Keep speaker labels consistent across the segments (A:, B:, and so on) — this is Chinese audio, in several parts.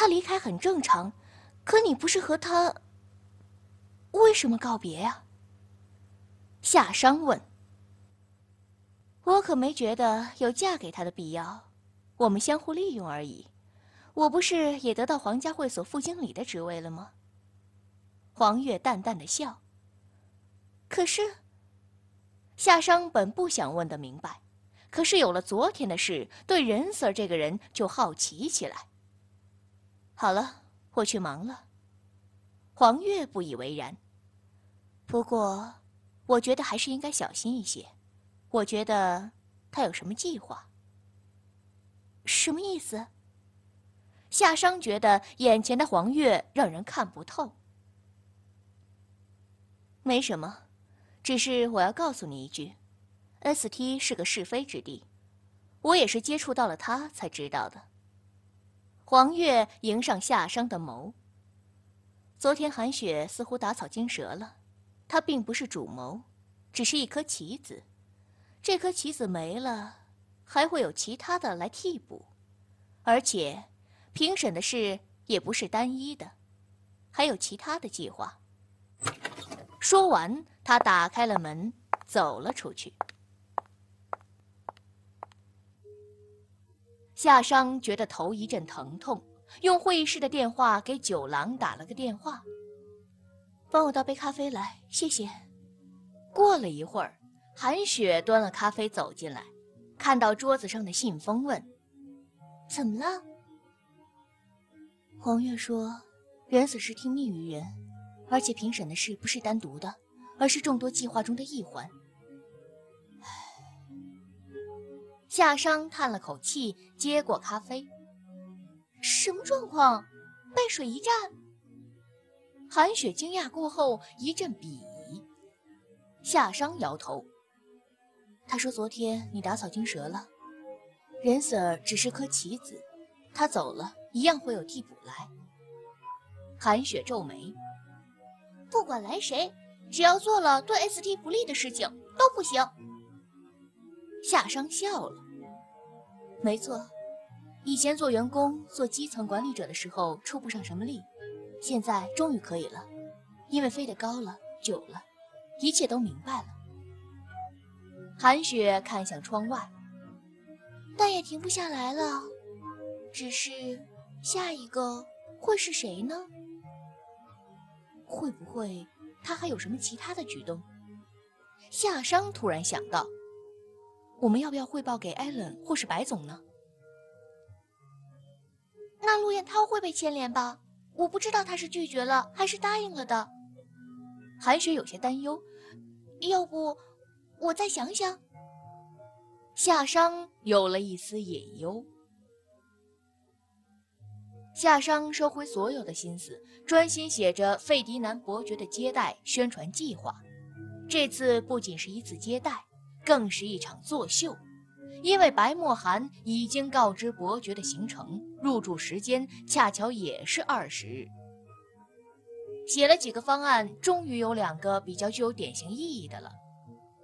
A: 他离开很正常，可你不是和他？为什么告别呀？夏商问。我可没觉得有嫁给他的必要，我们相互利用而已。我不是也得到皇家会所副经理的职位了吗？黄月淡淡的笑。可是，夏商本不想问的明白，可是有了昨天的事，对任 Sir 这个人就好奇起来。好了，我去忙了。黄月不以为然。不过，我觉得还是应该小心一些。我觉得他有什么计划。什么意思？夏商觉得眼前的黄月让人看不透。没什么，只是我要告诉你一句，ST 是个是非之地。我也是接触到了他才知道的。黄月迎上夏商的眸。昨天韩雪似乎打草惊蛇了，她并不是主谋，只是一颗棋子。这颗棋子没了，还会有其他的来替补。而且，评审的事也不是单一的，还有其他的计划。说完，他打开了门，走了出去。夏商觉得头一阵疼痛，用会议室的电话给九郎打了个电话：“帮我倒杯咖啡来，谢谢。”过了一会儿，韩雪端了咖啡走进来，看到桌子上的信封，问：“怎么了？”黄月说：“原子是听命于人，而且评审的事不是单独的，而是众多计划中的一环。”夏商叹了口气，接过咖啡。什么状况？背水一战？韩雪惊讶过后一阵鄙夷。夏商摇头。他说：“昨天你打草惊蛇了，任 Sir 只是颗棋子，他走了，一样会有替补来。”韩雪皱眉。不管来谁，只要做了对 ST 不利的事情，都不行。夏商笑了。没错，以前做员工、做基层管理者的时候出不上什么力，现在终于可以了，因为飞得高了，久了，一切都明白了。韩雪看向窗外，但也停不下来了。只是，下一个会是谁呢？会不会他还有什么其他的举动？夏商突然想到。我们要不要汇报给艾伦或是白总呢？那陆彦涛会被牵连吧？我不知道他是拒绝了还是答应了的。韩雪有些担忧，要不我再想想。夏商有了一丝隐忧。夏商收回所有的心思，专心写着费迪南伯爵的接待宣传计划。这次不仅是一次接待。更是一场作秀，因为白墨寒已经告知伯爵的行程，入住时间恰巧也是二十。写了几个方案，终于有两个比较具有典型意义的了。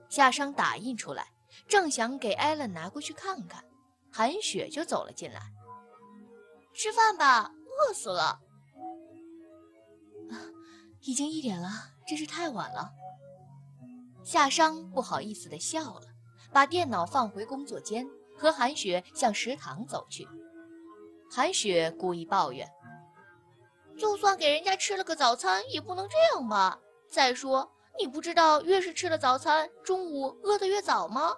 A: 夏商打印出来，正想给艾伦拿过去看看，韩雪就走了进来。吃饭吧，饿死了。啊，已经一点了，真是太晚了。夏商不好意思地笑了，把电脑放回工作间，和韩雪向食堂走去。韩雪故意抱怨：“就算给人家吃了个早餐，也不能这样吧？再说，你不知道越是吃了早餐，中午饿得越早吗？”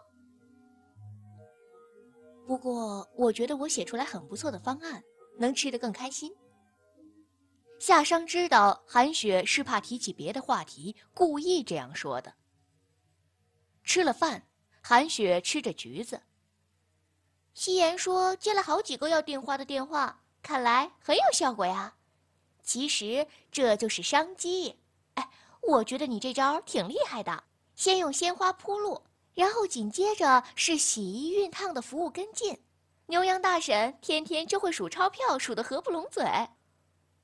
A: 不过，我觉得我写出来很不错的方案，能吃得更开心。夏商知道韩雪是怕提起别的话题，故意这样说的。吃了饭，韩雪吃着橘子。夕颜说：“接了好几个要订花的电话，看来很有效果呀。其实这就是商机。哎，我觉得你这招挺厉害的，先用鲜花铺路，然后紧接着是洗衣熨烫的服务跟进。牛羊大婶天天就会数钞票，数得合不拢嘴。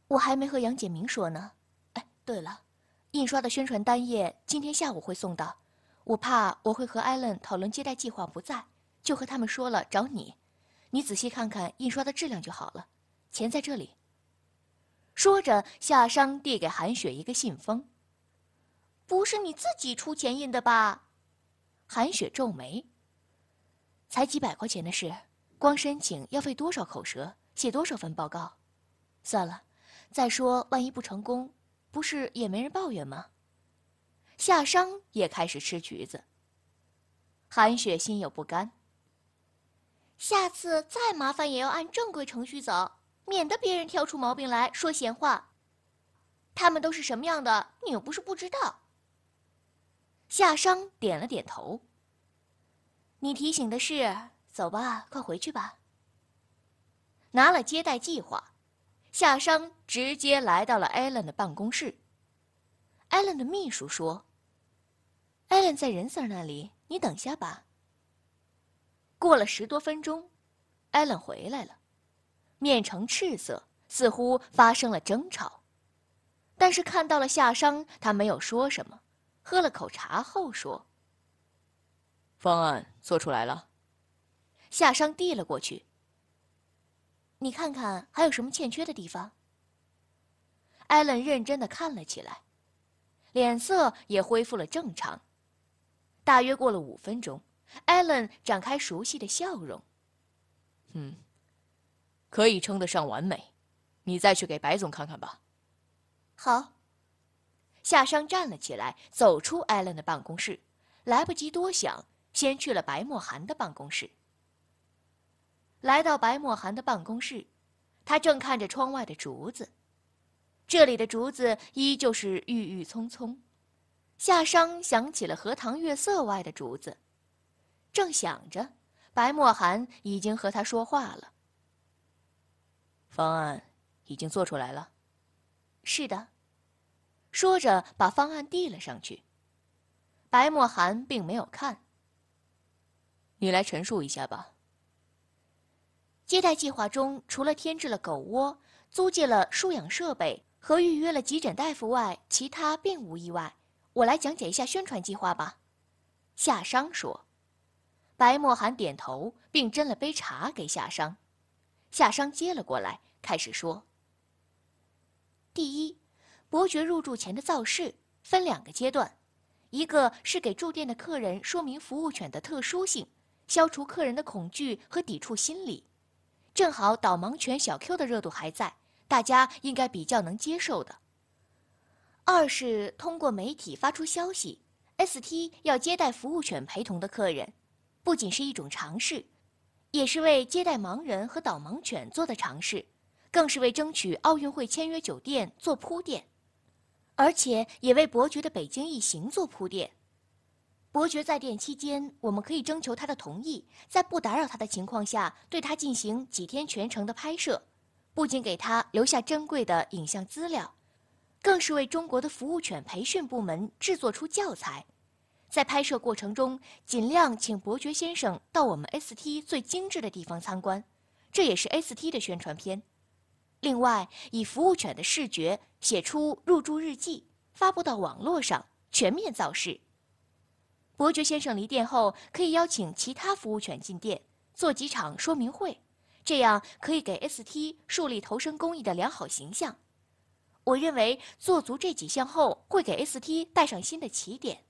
A: 我还没和杨简明说呢。哎，对了，印刷的宣传单页今天下午会送到。”我怕我会和艾伦讨论接待计划不在，就和他们说了找你，你仔细看看印刷的质量就好了。钱在这里。说着，夏商递给韩雪一个信封。不是你自己出钱印的吧？韩雪皱眉。才几百块钱的事，光申请要费多少口舌，写多少份报告，算了。再说万一不成功，不是也没人抱怨吗？夏商也开始吃橘子。韩雪心有不甘。下次再麻烦也要按正规程序走，免得别人挑出毛病来说闲话。他们都是什么样的，你又不是不知道。夏商点了点头。你提醒的是，走吧，快回去吧。拿了接待计划，夏商直接来到了艾伦的办公室。艾伦的秘书说艾伦在任 Sir 那里，你等下吧。”过了十多分钟艾伦回来了，面呈赤色，似乎发生了争吵。但是看到了夏商，他没有说什么，喝了口茶后说：“方案做出来了。”夏商递了过去：“你看看还有什么欠缺的地方艾伦认真的看了起来。脸色也恢复了正常。大约过了五分钟，Allen 展开熟悉的笑容。嗯，可以称得上完美。你再去给白总看看吧。好。夏商站了起来，走出 Allen 的办公室，来不及多想，先去了白墨寒的办公室。来到白墨寒的办公室，他正看着窗外的竹子。这里的竹子依旧是郁郁葱葱，夏商想起了荷塘月色外的竹子，正想着，白墨寒已经和他说话了。方案已经做出来了，是的，说着把方案递了上去。白墨寒并没有看。你来陈述一下吧。接待计划中除了添置了狗窝，租借了输养设备。和预约了急诊大夫外，其他并无意外。我来讲解一下宣传计划吧。”夏商说。白墨寒点头，并斟了杯茶给夏商。夏商接了过来，开始说：“第一，伯爵入住前的造势分两个阶段，一个是给住店的客人说明服务犬的特殊性，消除客人的恐惧和抵触心理。正好导盲犬小 Q 的热度还在。”大家应该比较能接受的。二是通过媒体发出消息，ST 要接待服务犬陪同的客人，不仅是一种尝试，也是为接待盲人和导盲犬做的尝试，更是为争取奥运会签约酒店做铺垫，而且也为伯爵的北京一行做铺垫。伯爵在店期间，我们可以征求他的同意，在不打扰他的情况下，对他进行几天全程的拍摄。不仅给他留下珍贵的影像资料，更是为中国的服务犬培训部门制作出教材。在拍摄过程中，尽量请伯爵先生到我们 ST 最精致的地方参观，这也是 ST 的宣传片。另外，以服务犬的视觉写出入住日记，发布到网络上，全面造势。伯爵先生离店后，可以邀请其他服务犬进店，做几场说明会。这样可以给 ST 树立投身公益的良好形象，我认为做足这几项后，会给 ST 带上新的起点。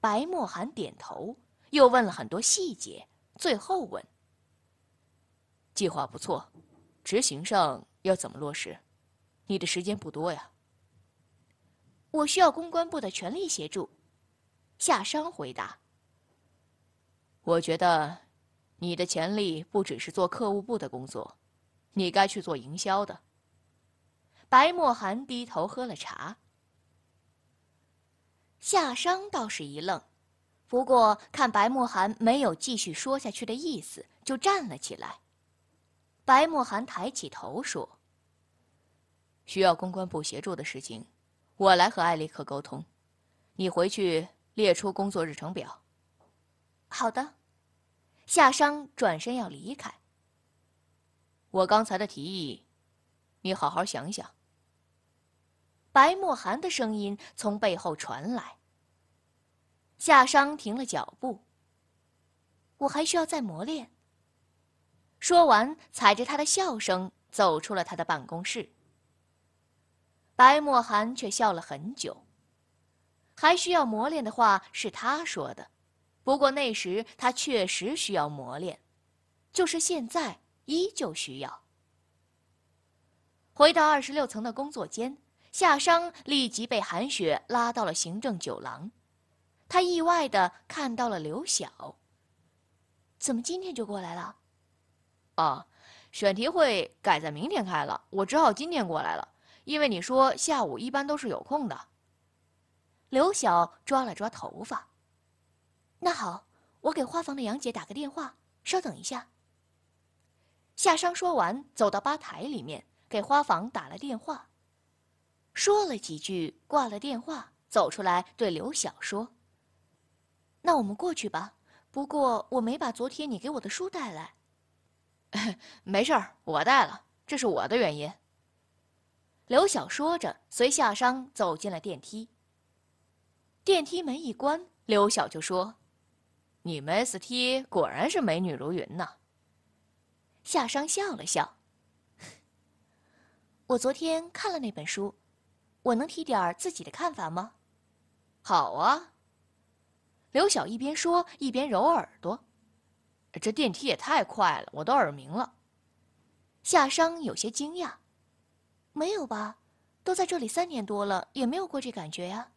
A: 白墨寒点头，又问了很多细节，最后问：“计划不错，执行上要怎么落实？你的时间不多呀。”“我需要公关部的全力协助。”夏商回答。“我觉得。”你的潜力不只是做客务部的工作，你该去做营销的。白墨寒低头喝了茶。夏商倒是一愣，不过看白墨寒没有继续说下去的意思，就站了起来。白墨寒抬起头说：“需要公关部协助的事情，我来和艾利克沟通，你回去列出工作日程表。”“好的。”夏商转身要离开，我刚才的提议，你好好想想。白墨寒的声音从背后传来。夏商停了脚步。我还需要再磨练。说完，踩着他的笑声走出了他的办公室。白墨寒却笑了很久。还需要磨练的话是他说的。不过那时他确实需要磨练，就是现在依旧需要。回到二十六层的工作间，夏商立即被韩雪拉到了行政酒廊，他意外的看到了刘晓。怎么今天就过来了？啊，选题会改在明天开了，我只好今天过来了，因为你说下午一般都是有空的。刘晓抓了抓头发。那好，我给花房的杨姐打个电话，稍等一下。夏商说完，走到吧台里面，给花房打了电话，说了几句，挂了电话，走出来对刘晓说：“那我们过去吧。不过我没把昨天你给我的书带来。”“ 没事儿，我带了，这是我的原因。”刘晓说着，随夏商走进了电梯。电梯门一关，刘晓就说。你们 ST 果然是美女如云呐。夏商笑了笑，我昨天看了那本书，我能提点儿自己的看法吗？好啊。刘晓一边说一边揉耳朵，这电梯也太快了，我都耳鸣了。夏商有些惊讶，没有吧？都在这里三年多了，也没有过这感觉呀。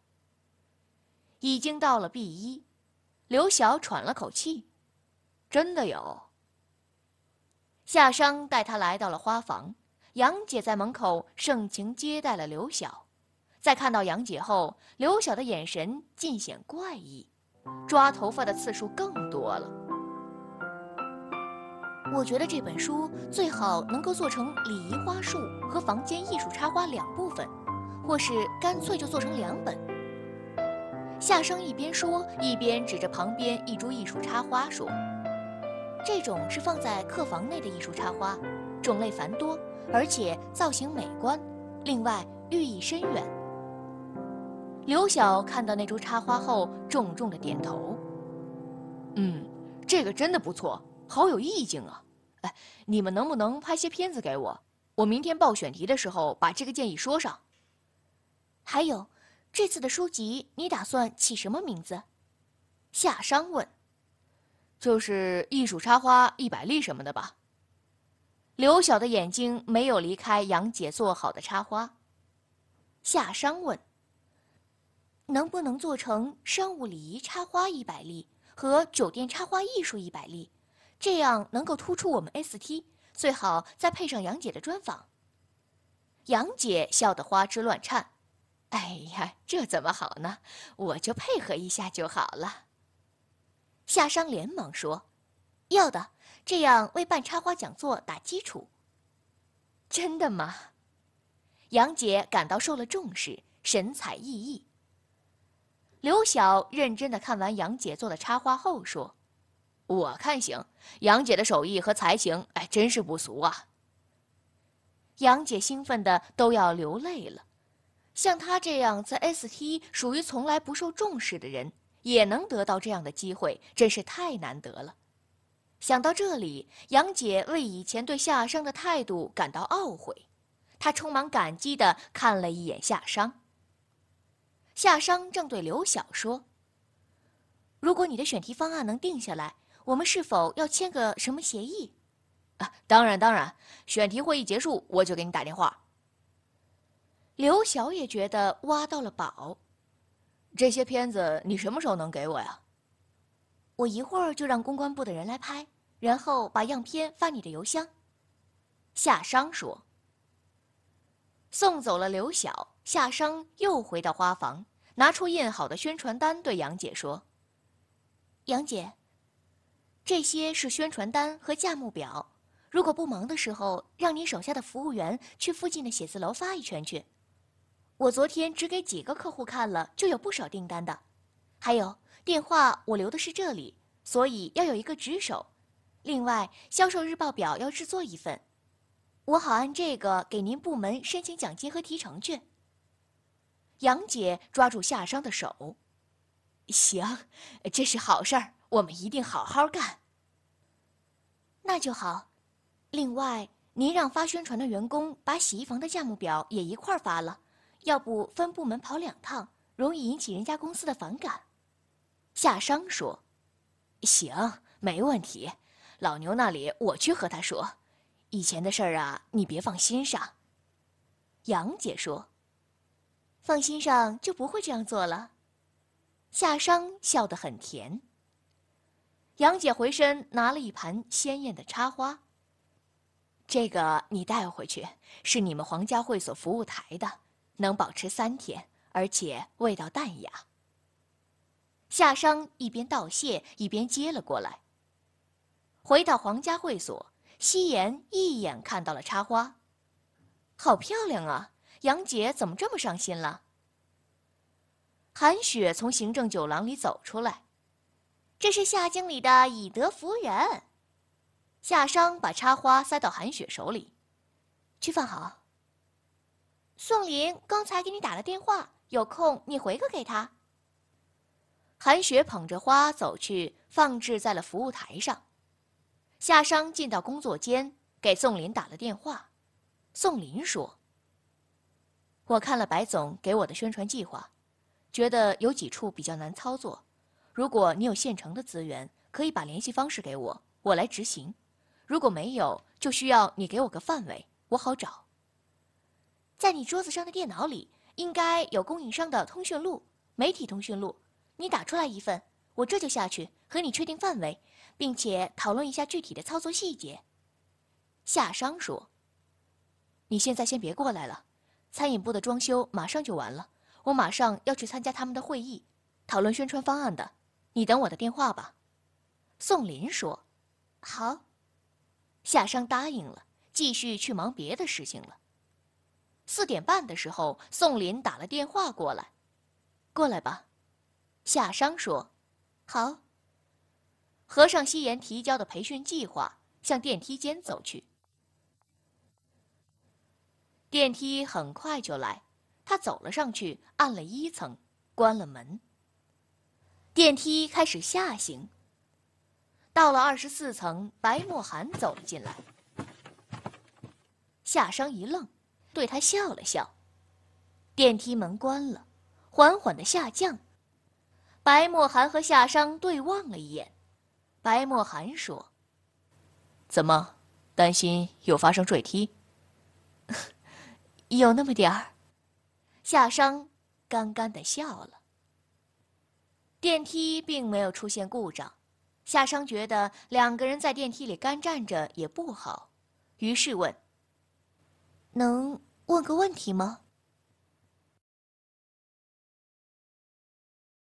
A: 已经到了 B 一。刘晓喘了口气，真的有。夏商带他来到了花房，杨姐在门口盛情接待了刘晓。在看到杨姐后，刘晓的眼神尽显怪异，抓头发的次数更多了。我觉得这本书最好能够做成礼仪花束和房间艺术插花两部分，或是干脆就做成两本。夏生一边说，一边指着旁边一株艺术插花说：“这种是放在客房内的艺术插花，种类繁多，而且造型美观，另外寓意深远。”刘晓看到那株插花后，重重的点头：“嗯，这个真的不错，好有意境啊！哎，你们能不能拍些片子给我？我明天报选题的时候把这个建议说上。还有。”这次的书籍你打算起什么名字？夏商问，就是艺术插花一百例什么的吧。刘晓的眼睛没有离开杨姐做好的插花。夏商问，能不能做成商务礼仪插花一百例和酒店插花艺术一百例，这样能够突出我们 ST，最好再配上杨姐的专访。杨姐笑得花枝乱颤。哎呀，这怎么好呢？我就配合一下就好了。夏商连忙说：“要的，这样为办插花讲座打基础。”真的吗？杨姐感到受了重视，神采奕奕。刘晓认真的看完杨姐做的插花后说：“我看行，杨姐的手艺和才情，哎，真是不俗啊。”杨姐兴奋的都要流泪了。像他这样在 ST 属于从来不受重视的人，也能得到这样的机会，真是太难得了。想到这里，杨姐为以前对夏商的态度感到懊悔，她充满感激的看了一眼夏商。夏商正对刘晓说：“如果你的选题方案能定下来，我们是否要签个什么协议？”啊，当然，当然，选题会议结束我就给你打电话。刘晓也觉得挖到了宝，这些片子你什么时候能给我呀？我一会儿就让公关部的人来拍，然后把样片发你的邮箱。夏商说。送走了刘晓，夏商又回到花房，拿出印好的宣传单，对杨姐说：“杨姐，这些是宣传单和价目表，如果不忙的时候，让你手下的服务员去附近的写字楼发一圈去。”我昨天只给几个客户看了，就有不少订单的。还有电话我留的是这里，所以要有一个值守。另外，销售日报表要制作一份，我好按这个给您部门申请奖金和提成去。杨姐抓住夏商的手，行，这是好事儿，我们一定好好干。那就好。另外，您让发宣传的员工把洗衣房的价目表也一块儿发了。要不分部门跑两趟，容易引起人家公司的反感。夏商说：“行，没问题。老牛那里我去和他说，以前的事儿啊，你别放心上。”杨姐说：“放心上就不会这样做了。”夏商笑得很甜。杨姐回身拿了一盘鲜艳的插花。这个你带回去，是你们皇家会所服务台的。能保持三天，而且味道淡雅。夏商一边道谢，一边接了过来。回到皇家会所，夕颜一眼看到了插花，好漂亮啊！杨姐怎么这么上心了？韩雪从行政酒廊里走出来，这是夏经理的以德服人。夏商把插花塞到韩雪手里，去放好。宋林刚才给你打了电话，有空你回个给他。韩雪捧着花走去，放置在了服务台上。夏商进到工作间，给宋林打了电话。宋林说：“我看了白总给我的宣传计划，觉得有几处比较难操作。如果你有现成的资源，可以把联系方式给我，我来执行；如果没有，就需要你给我个范围，我好找。”在你桌子上的电脑里应该有供应商的通讯录、媒体通讯录，你打出来一份，我这就下去和你确定范围，并且讨论一下具体的操作细节。夏商说：“你现在先别过来了，餐饮部的装修马上就完了，我马上要去参加他们的会议，讨论宣传方案的，你等我的电话吧。”宋林说：“好。”夏商答应了，继续去忙别的事情了。四点半的时候，宋林打了电话过来：“过来吧。”夏商说：“好。”合上夕颜提交的培训计划，向电梯间走去。电梯很快就来，他走了上去，按了一层，关了门。电梯开始下行。到了二十四层，白墨寒走了进来。夏商一愣。对他笑了笑，电梯门关了，缓缓的下降。白墨涵和夏商对望了一眼，白墨涵说：“怎么，担心又发生坠梯？” 有那么点儿。夏商干干的笑了。电梯并没有出现故障，夏商觉得两个人在电梯里干站着也不好，于是问。能问个问题吗？